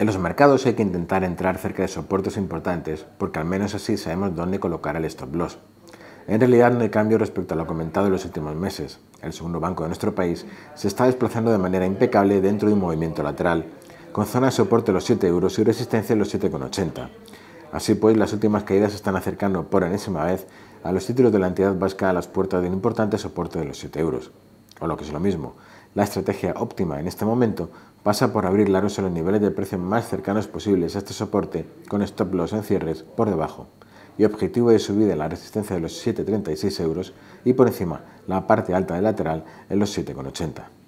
En los mercados hay que intentar entrar cerca de soportes importantes porque al menos así sabemos dónde colocar el stop loss. En realidad no hay cambio respecto a lo comentado en los últimos meses. El segundo banco de nuestro país se está desplazando de manera impecable dentro de un movimiento lateral, con zona de soporte de los 7 euros y resistencia los 7,80. Así pues, las últimas caídas se están acercando por enésima vez a los títulos de la entidad vasca a las puertas de un importante soporte de los 7 euros o lo que es lo mismo. La estrategia óptima en este momento pasa por abrir largos en los niveles de precio más cercanos posibles a este soporte con stop loss en cierres por debajo y objetivo de subida en la resistencia de los 7,36 euros y por encima la parte alta del lateral en los 7,80.